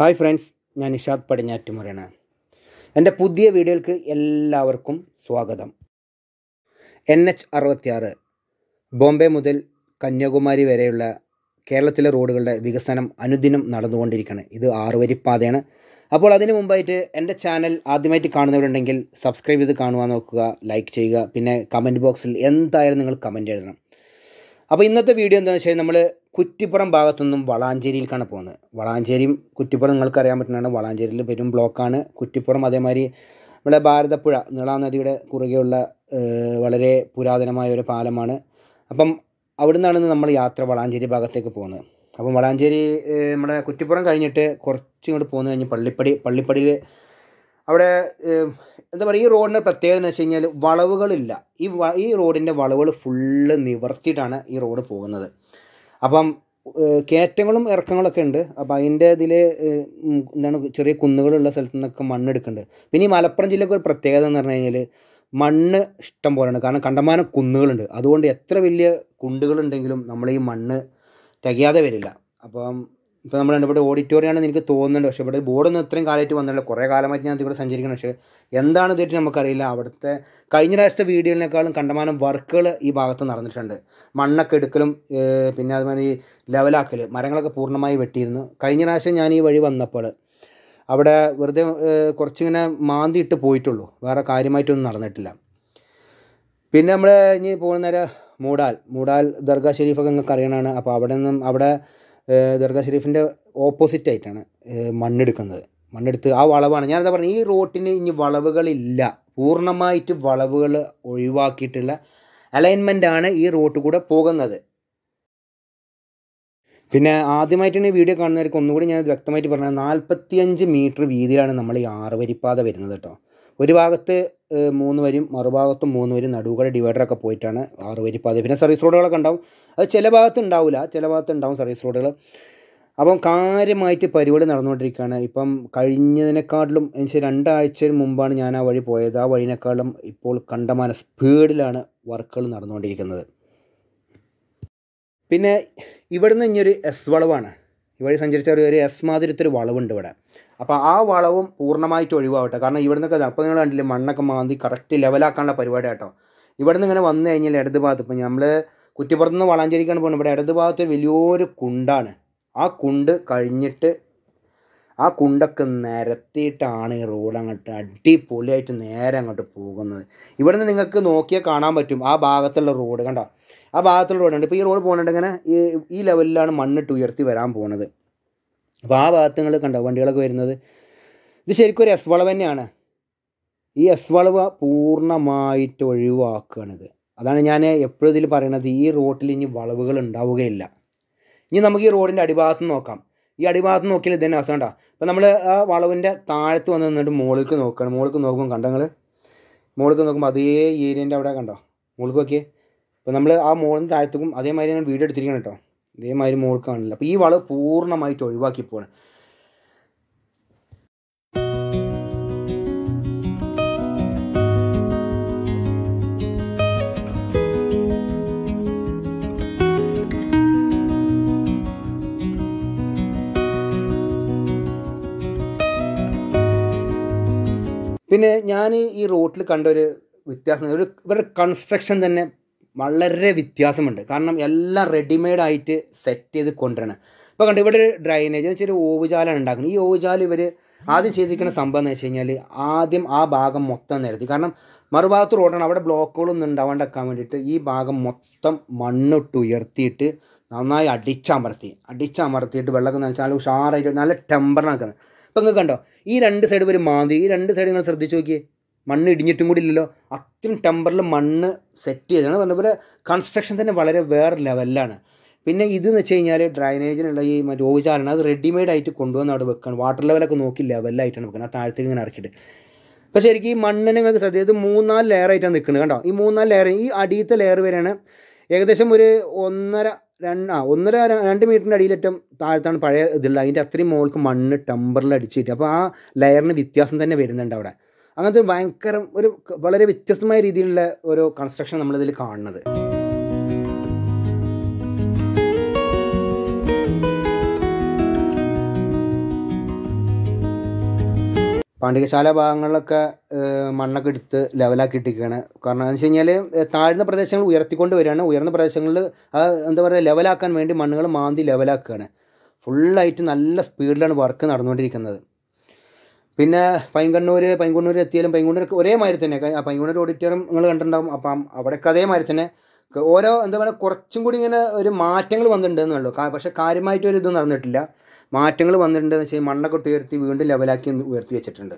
hi friends ഞാൻ നിഷാദ് പടിഞ്ഞാറ്റുമുറയാണ് എൻ്റെ പുതിയ വീഡിയോയിൽക്ക് എല്ലാവർക്കും സ്വാഗതം എൻ എച്ച് അറുപത്തിയാറ് ബോംബെ മുതൽ കന്യാകുമാരി വരെയുള്ള കേരളത്തിലെ റോഡുകളുടെ വികസനം അനുദിനം നടന്നുകൊണ്ടിരിക്കുകയാണ് ഇത് ആറുവരി പാതയാണ് അപ്പോൾ അതിന് മുമ്പായിട്ട് എൻ്റെ ചാനൽ ആദ്യമായിട്ട് കാണുന്നവരുണ്ടെങ്കിൽ സബ്സ്ക്രൈബ് ചെയ്ത് കാണുവാൻ നോക്കുക ലൈക്ക് ചെയ്യുക പിന്നെ കമൻറ്റ് ബോക്സിൽ എന്തായാലും നിങ്ങൾ കമൻറ്റ് എഴുതണം അപ്പോൾ ഇന്നത്തെ വീഡിയോ എന്താണെന്ന് വെച്ചാൽ നമ്മൾ കുറ്റിപ്പുറം നിന്നും വളാഞ്ചേരിയിലേക്കാണ് പോകുന്നത് വളാഞ്ചേരിയും കുറ്റിപ്പുറം അറിയാൻ പറ്റുന്നതാണ് വളാഞ്ചേരിയിൽ വരും ബ്ലോക്കാണ് കുറ്റിപ്പുറം അതേമാതിരി നമ്മുടെ ഭാരതപ്പുഴ നദിയുടെ കുറുകെയുള്ള വളരെ പുരാതനമായ ഒരു പാലമാണ് അപ്പം അവിടെ നിന്നാണ് നമ്മൾ യാത്ര വളാഞ്ചേരി ഭാഗത്തേക്ക് പോകുന്നത് അപ്പം വളാഞ്ചേരി നമ്മുടെ കുറ്റിപ്പുറം കഴിഞ്ഞിട്ട് കുറച്ച് ഇങ്ങോട്ട് പോകുന്നു കഴിഞ്ഞ് പള്ളിപ്പടി പള്ളിപ്പടിയിൽ അവിടെ എന്താ പറയുക ഈ റോഡിൻ്റെ പ്രത്യേകത എന്ന് വെച്ച് കഴിഞ്ഞാൽ വളവുകളില്ല ഈ ഈ റോഡിൻ്റെ വളവുകൾ ഫുള്ള് നിവർത്തിയിട്ടാണ് ഈ റോഡ് പോകുന്നത് അപ്പം കയറ്റങ്ങളും ഇറക്കങ്ങളൊക്കെ ഉണ്ട് അപ്പം അതിൻ്റെ ഇതിൽ എന്താണ് ചെറിയ കുന്നുകളുള്ള സ്ഥലത്തു നിന്നൊക്കെ മണ്ണെടുക്കുന്നുണ്ട് പിന്നെ ഈ മലപ്പുറം ജില്ലയ്ക്ക് ഒരു പ്രത്യേകത എന്ന് പറഞ്ഞു കഴിഞ്ഞാൽ മണ്ണ് ഇഷ്ടം പോലെയാണ് കാരണം കണ്ടമാനം കുന്നുകളുണ്ട് അതുകൊണ്ട് എത്ര വലിയ കുണ്ടുകളുണ്ടെങ്കിലും നമ്മൾ ഈ മണ്ണ് തികയാതെ വരില്ല അപ്പം ഇപ്പോൾ നമ്മൾ ഇവിടെ ഓഡിറ്റോറിയം ആണെന്ന് എനിക്ക് തോന്നുന്നുണ്ട് പക്ഷേ ഇവിടെ ബോർഡൊന്നും ഇത്രയും കാലമായിട്ട് വന്നിട്ടില്ല കുറേ കാലമായിട്ട് ഞാൻ ഇവിടെ സഞ്ചരിക്കണം പക്ഷേ എന്താണ് ഇതായിട്ട് നമുക്കറിയില്ല അവിടുത്തെ കഴിഞ്ഞ പ്രാവശ്യത്തെ വീഡിയോയിനേക്കാളും കണ്ടമാനം വർക്കുകൾ ഈ ഭാഗത്ത് നടന്നിട്ടുണ്ട് മണ്ണൊക്കെ എടുക്കലും പിന്നെ അതുപോലെ ഈ ലെവലാക്കൽ മരങ്ങളൊക്കെ പൂർണ്ണമായി വെട്ടിയിരുന്നു കഴിഞ്ഞ പ്രാവശ്യം ഞാൻ ഈ വഴി വന്നപ്പോൾ അവിടെ വെറുതെ കുറച്ചിങ്ങനെ മാന്തിയിട്ട് പോയിട്ടുള്ളൂ വേറെ കാര്യമായിട്ടൊന്നും നടന്നിട്ടില്ല പിന്നെ നമ്മൾ ഇനി പോകുന്ന നേരം മൂടാൽ മൂടാൽ ദർഗാ ഷെരീഫൊക്കെ നിങ്ങൾക്ക് അറിയണമാണ് അപ്പോൾ അവിടെ നിന്നും അവിടെ ദർഗാ ഷെരീഫിൻ്റെ ഓപ്പോസിറ്റായിട്ടാണ് മണ്ണെടുക്കുന്നത് മണ്ണെടുത്ത് ആ വളവാണ് ഞാനെന്താ പറഞ്ഞത് ഈ റോട്ടിന് ഇനി വളവുകളില്ല പൂർണ്ണമായിട്ട് വളവുകൾ ഒഴിവാക്കിയിട്ടുള്ള ആണ് ഈ റോട്ട് കൂടെ പോകുന്നത് പിന്നെ ആദ്യമായിട്ടാണ് ഈ വീഡിയോ കാണുന്നവർക്ക് ഒന്നുകൂടി ഞാൻ വ്യക്തമായിട്ട് പറഞ്ഞത് നാൽപ്പത്തിയഞ്ച് മീറ്റർ വീതിയിലാണ് നമ്മൾ ഈ ആറുവരിപ്പാത വരുന്നത് കേട്ടോ ഒരു ഭാഗത്ത് മൂന്ന് വരും മറുഭാഗത്തും മൂന്ന് വരും നടുവുകളെ ഡിവൈഡറൊക്കെ പോയിട്ടാണ് ആറ് വരി പാത പിന്നെ സർവീസ് റോഡുകളൊക്കെ ഉണ്ടാവും അത് ചില ഭാഗത്ത് ഉണ്ടാവില്ല ചില ഭാഗത്ത് ഉണ്ടാവും സർവീസ് റോഡുകൾ അപ്പം കാര്യമായിട്ട് പരിപാടി നടന്നുകൊണ്ടിരിക്കുകയാണ് ഇപ്പം കഴിഞ്ഞതിനെക്കാട്ടിലും എനിക്ക് രണ്ടാഴ്ച മുമ്പാണ് ഞാൻ ആ വഴി പോയത് ആ വഴിനേക്കാളും ഇപ്പോൾ കണ്ടമാന സ്പീഡിലാണ് വർക്കുകൾ നടന്നുകൊണ്ടിരിക്കുന്നത് പിന്നെ ഇവിടുന്ന് ഇനിയൊരു എസ് വളവാണ് ഈ വഴി സഞ്ചരിച്ചവർ ഒരു എസ് മാതിരത്തെ വളവുണ്ട് ഇവിടെ അപ്പോൾ ആ വളവും പൂർണ്ണമായിട്ട് ഒഴിവാവട്ടെ കാരണം ഇവിടെ നിന്നൊക്കെ അപ്പോൾ നിങ്ങൾ കണ്ടില്ലേ മണ്ണൊക്കെ മാന്തി കറക്റ്റ് ലെവലാക്കാനുള്ള പരിപാടി കേട്ടോ ഇവിടെ നിന്ന് ഇങ്ങനെ വന്നു കഴിഞ്ഞാൽ ഇടത് ഭാഗത്ത് ഇപ്പോൾ നമ്മൾ കുറ്റിപ്പുറത്ത് നിന്ന് വളാഞ്ചേരിക്കാണ് പോകുന്നത് ഇവിടെ ഇടത് ഭാഗത്ത് വലിയൊരു കുണ്ടാണ് ആ കുണ്ട് കഴിഞ്ഞിട്ട് ആ കുണ്ടൊക്കെ നിരത്തിയിട്ടാണ് ഈ റോഡ് അങ്ങോട്ട് അടിപൊളിയായിട്ട് നേരെ അങ്ങോട്ട് പോകുന്നത് ഇവിടുന്ന് നിങ്ങൾക്ക് നോക്കിയാൽ കാണാൻ പറ്റും ആ ഭാഗത്തുള്ള റോഡ് കണ്ടോ ആ ഭാഗത്തുള്ള റോഡുണ്ട് ഇപ്പോൾ ഈ റോഡ് പോകുന്നുണ്ട് ഇങ്ങനെ ഈ ഈ ലെവലിലാണ് മണ്ണിട്ട് ഉയർത്തി വരാൻ പോകുന്നത് അപ്പോൾ ആ ഭാഗത്ത് നിങ്ങൾ കണ്ടോ വണ്ടികളൊക്കെ വരുന്നത് ഇത് ശരിക്കും ഒരു എസ് വളവ് തന്നെയാണ് ഈ എസ് വളവ് പൂർണ്ണമായിട്ട് ഒഴിവാക്കുകയാണിത് അതാണ് ഞാൻ എപ്പോഴും ഇതിൽ പറയണത് ഈ റോട്ടിൽ ഇനി വളവുകൾ ഉണ്ടാവുകയില്ല ഇനി നമുക്ക് ഈ റോഡിൻ്റെ അടിഭാഗത്ത് നോക്കാം ഈ അടിഭാഗത്ത് നോക്കിയാൽ ഇതന്നെ അവസാനം കണ്ടോ അപ്പോൾ നമ്മൾ ആ വളവിൻ്റെ താഴത്ത് വന്ന് നിന്നിട്ട് മുകളിലേക്ക് നോക്കുകയാണ് മുകളിലേക്ക് നോക്കുമ്പോൾ കണ്ടങ്ങൾ മുകളിലേക്ക് നോക്കുമ്പോൾ അതേ ഏരിയൻ്റെ അവിടെ കണ്ടോ മുകളിലേക്ക് നോക്കിയേ അപ്പോൾ നമ്മൾ ആ മുകളിൽ നിന്ന് അതേമാതിരി ഞാൻ വീഡിയോ എടുത്തിരിക്കണം കേട്ടോ ഇതേമാതിരി മോൾക്ക് കാണില്ല അപ്പോൾ ഈ വളവ് പൂർണ്ണമായിട്ട് ഒഴിവാക്കി പോകണം പിന്നെ ഞാൻ ഈ റോട്ടിൽ കണ്ട ഒരു വ്യത്യാസം ഒരു ഇവരുടെ കൺസ്ട്രക്ഷൻ തന്നെ വളരെ വ്യത്യാസമുണ്ട് കാരണം എല്ലാം റെഡിമെയ്ഡ് ആയിട്ട് സെറ്റ് ചെയ്ത് കൊണ്ടുവരണം ഇപ്പോൾ കണ്ട് ഇവിടെ ഒരു ഡ്രൈനേജ് എന്ന് വെച്ചാൽ ഓവുചാലാണ് ഉണ്ടാക്കുന്നത് ഈ ഓവുചാൽ ഇവർ ആദ്യം ചെയ്തിരിക്കുന്ന സംഭവം എന്ന് വെച്ച് കഴിഞ്ഞാൽ ആദ്യം ആ ഭാഗം മൊത്തം നിരത്തി കാരണം മറുഭാഗത്ത് റോഡാണ് അവിടെ ബ്ലോക്കുകളൊന്നും ഉണ്ടാവാണ്ടാക്കാൻ വേണ്ടിയിട്ട് ഈ ഭാഗം മൊത്തം മണ്ണിട്ട് ഉയർത്തിയിട്ട് നന്നായി അടിച്ചമർത്തി അടിച്ചമർത്തിയിട്ട് വെള്ളമൊക്കെ നനച്ചാൽ ഉഷാറായിട്ട് നല്ല ടെമ്പറിനാക്കുന്നത് ഇപ്പം നിങ്ങൾക്ക് കണ്ടോ ഈ രണ്ട് സൈഡ് ഒരു മാന്തി ഈ രണ്ട് സൈഡ് നിങ്ങൾ ശ്രദ്ധിച്ച് നോക്കിയേ മണ്ണ് ഇടിഞ്ഞിട്ടും കൂടി ഇല്ലല്ലോ അത്രയും ടെമ്പറിൽ മണ്ണ് സെറ്റ് ചെയ്തതാണ് പറഞ്ഞപോലെ കൺസ്ട്രക്ഷൻ തന്നെ വളരെ വേറെ ലെവലിലാണ് പിന്നെ ഇതെന്ന് വെച്ച് കഴിഞ്ഞാൽ ഡ്രൈനേജിനുള്ള ഈ മറ്റേ അത് റെഡിമെയ്ഡ് ആയിട്ട് കൊണ്ടുവന്ന് അവിടെ വെക്കണം വാട്ടർ ലെവലൊക്കെ നോക്കി ലെവലായിട്ടാണ് വെക്കുന്നത് ആ താഴത്തേക്ക് ഇങ്ങനെ ഇറക്കിയിട്ട് അപ്പോൾ ശരിക്കും ഈ മണ്ണിനെ നിങ്ങൾക്ക് ശ്രദ്ധ ഇത് മൂന്നാല് ലെയറായിട്ടാണ് നിൽക്കുന്നത് കണ്ടോ ഈ മൂന്നാല് ലെയർ ഈ അടിയത്തെ ലെയർ വരെയാണ് ഏകദേശം ഒരു ഒന്നര രണ്ട് ആ ഒന്നര രണ്ട് മീറ്ററിൻ്റെ അടിയിലേറ്റം താഴത്താണ് പഴയ ഇതുള്ളത് അതിൻ്റെ അത്രയും മുകൾക്ക് മണ്ണ് ടെമ്പറിൽ അടിച്ചിട്ട് അപ്പോൾ ആ ലെയറിന് വ്യത്യാസം തന്നെ വരുന്നുണ്ട് അവിടെ അങ്ങനത്തെ ഒരു ഭയങ്കരം ഒരു വളരെ വ്യത്യസ്തമായ രീതിയിലുള്ള ഒരു കൺസ്ട്രക്ഷൻ നമ്മളിതിൽ കാണുന്നത് പാണ്ഡികശാല ഭാഗങ്ങളിലൊക്കെ മണ്ണൊക്കെ എടുത്ത് ലെവലാക്കി ഇട്ടിരിക്കുകയാണ് കാരണം എന്ന് വെച്ച് കഴിഞ്ഞാൽ താഴ്ന്ന പ്രദേശങ്ങൾ ഉയർത്തിക്കൊണ്ട് വരികയാണ് ഉയർന്ന പ്രദേശങ്ങളിൽ എന്താ പറയുക ലെവലാക്കാൻ വേണ്ടി മണ്ണുകൾ മാന്തി ലെവലാക്കുകയാണ് ഫുള്ളായിട്ട് നല്ല സ്പീഡിലാണ് വർക്ക് നടന്നുകൊണ്ടിരിക്കുന്നത് പിന്നെ പൈങ്കണ്ണൂർ പൈങ്കണ്ണൂർ എത്തിയാലും ഒരേ മാതിരി തന്നെ പൈങ്കണ്ണൂർ ഓഡിറ്റോറിയം നിങ്ങൾ കണ്ടിട്ടുണ്ടാകും അപ്പം അവിടെയൊക്കെ മാതിരി തന്നെ ഓരോ എന്താ പറയുക കുറച്ചും കൂടി ഇങ്ങനെ ഒരു മാറ്റങ്ങൾ വന്നിട്ടുണ്ടെന്നുള്ളൂ പക്ഷേ കാര്യമായിട്ടൊരു ഇത് നടന്നിട്ടില്ല മാറ്റങ്ങൾ വന്നിട്ടുണ്ടെന്ന് വെച്ചാൽ മണ്ണൊക്കെ ഉയർത്തി വീണ്ടും ലെവലാക്കി ഉയർത്തി വെച്ചിട്ടുണ്ട്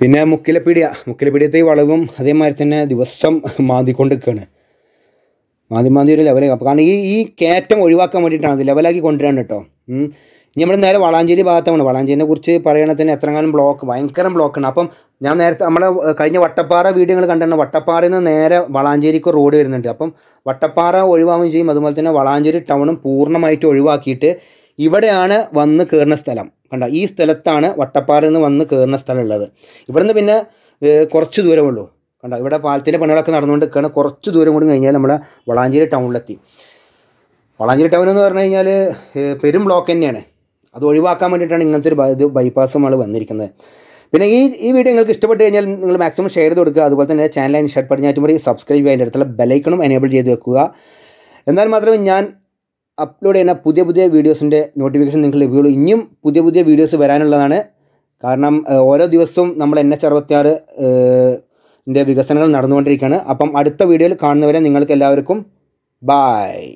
പിന്നെ മുക്കിലപ്പീടിയ മുക്കിലപ്പീടിയത്തെ വളവും അതേമാതിരി തന്നെ ദിവസം മാതിക്കൊണ്ടിരിക്കുകയാണ് മാതി മാതി ഒരു ലെവലായി അപ്പോൾ കാരണം ഈ ഈ കയറ്റം ഒഴിവാക്കാൻ വേണ്ടിയിട്ടാണ് അത് ലെവലാക്കി കൊണ്ടുവരാൻ കേട്ടോ നമ്മൾ നേരെ വളാഞ്ചേരി ഭാഗത്താണ് വളാഞ്ചേരിനെ കുറിച്ച് പറയണത് തന്നെ കാലം ബ്ലോക്ക് ഭയങ്കര ബ്ലോക്കാണ് അപ്പം ഞാൻ നേരത്തെ നമ്മളെ കഴിഞ്ഞ വട്ടപ്പാറ വീഡിയോ നിങ്ങൾ കണ്ടിട്ടുണ്ട് വട്ടപ്പാറയിൽ നിന്ന് നേരെ വളാഞ്ചേരിക്ക് റോഡ് വരുന്നുണ്ട് അപ്പം വട്ടപ്പാറ ഒഴിവാകുകയും ചെയ്യും അതുപോലെ തന്നെ വളാഞ്ചേരി ടൗണും പൂർണ്ണമായിട്ട് ഒഴിവാക്കിയിട്ട് ഇവിടെയാണ് വന്ന് കയറുന്ന സ്ഥലം കണ്ട ഈ സ്ഥലത്താണ് വട്ടപ്പാറയിൽ നിന്ന് വന്ന് കയറുന്ന സ്ഥലമുള്ളത് ഇവിടുന്ന് പിന്നെ കുറച്ച് ദൂരമുള്ളൂ കണ്ടോ ഇവിടെ പാലത്തിൻ്റെ പണികളൊക്കെ നടന്നുകൊണ്ട് നിൽക്കുകയാണ് കുറച്ച് ദൂരം കൂടി കഴിഞ്ഞാൽ നമ്മുടെ വളാഞ്ചേരി ടൗണിലെത്തി വളാഞ്ചേരി ടൗൺ എന്ന് പറഞ്ഞു കഴിഞ്ഞാൽ പെരും ബ്ലോക്ക് തന്നെയാണ് അത് ഒഴിവാക്കാൻ വേണ്ടിയിട്ടാണ് ഇങ്ങനത്തെ ഒരു ഇത് ബൈപ്പാസ് നമ്മൾ വന്നിരിക്കുന്നത് പിന്നെ ഈ ഈ വീഡിയോ നിങ്ങൾക്ക് ഇഷ്ടപ്പെട്ട് കഴിഞ്ഞാൽ നിങ്ങൾ മാക്സിമം ഷെയർ ചെയ്ത് കൊടുക്കുക അതുപോലെ തന്നെ ചാനൽ അതിന് ഷർട്ട് പടിഞ്ഞാറ്റുമ്പോൾ സബ്സ്ക്രൈബ് ചെയ്യുക അതിൻ്റെ അടുത്തുള്ള ബെലൈക്കണും എനേബിൾ ചെയ്ത് വെക്കുക എന്നാൽ മാത്രമേ ഞാൻ അപ്ലോഡ് ചെയ്യുന്ന പുതിയ പുതിയ വീഡിയോസിൻ്റെ നോട്ടിഫിക്കേഷൻ നിങ്ങൾക്ക് ലഭിക്കുള്ളൂ ഇനിയും പുതിയ പുതിയ വീഡിയോസ് വരാനുള്ളതാണ് കാരണം ഓരോ ദിവസവും നമ്മൾ എൻ എച്ച് അറുപത്തിയാറ് വികസനങ്ങൾ നടന്നുകൊണ്ടിരിക്കുകയാണ് അപ്പം അടുത്ത വീഡിയോയിൽ കാണുന്നവരെ നിങ്ങൾക്ക് എല്ലാവർക്കും ബായ്